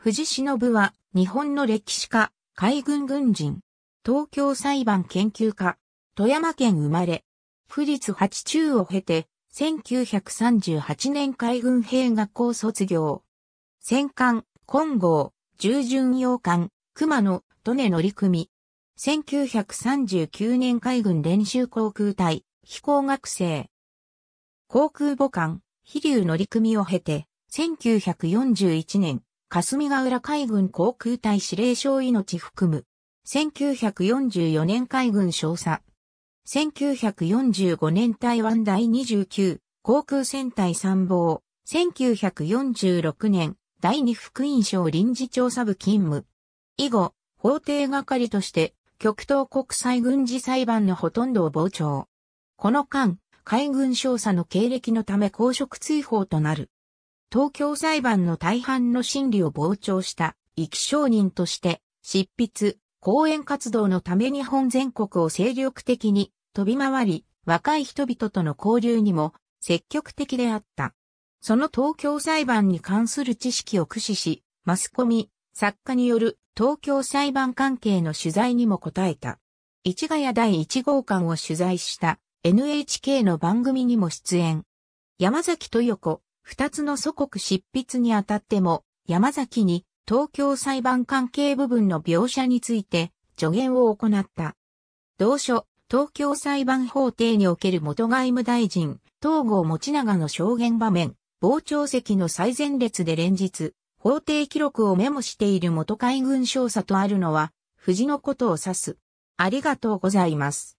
藤忍は、日本の歴史家、海軍軍人、東京裁判研究家、富山県生まれ、府立八中を経て、1938年海軍兵学校卒業。戦艦、金剛、従順洋艦、熊野、利根乗組。1939年海軍練習航空隊、飛行学生。航空母艦、飛竜乗組を経て、1941年、霞ヶ浦海軍航空隊司令省命含む。1944年海軍少佐。1945年台湾第29航空戦隊参謀。1946年第2副院省臨時調査部勤務。以後、法廷係として極東国際軍事裁判のほとんどを傍聴。この間、海軍少佐の経歴のため公職追放となる。東京裁判の大半の審理を傍聴した生き証人として、執筆、講演活動のため日本全国を精力的に飛び回り、若い人々との交流にも積極的であった。その東京裁判に関する知識を駆使し、マスコミ、作家による東京裁判関係の取材にも応えた。市ヶ谷第1号館を取材した NHK の番組にも出演。山崎豊子、二つの祖国執筆にあたっても、山崎に東京裁判関係部分の描写について助言を行った。同書、東京裁判法廷における元外務大臣、東郷持長の証言場面、傍聴席の最前列で連日、法廷記録をメモしている元海軍少佐とあるのは、藤のことを指す。ありがとうございます。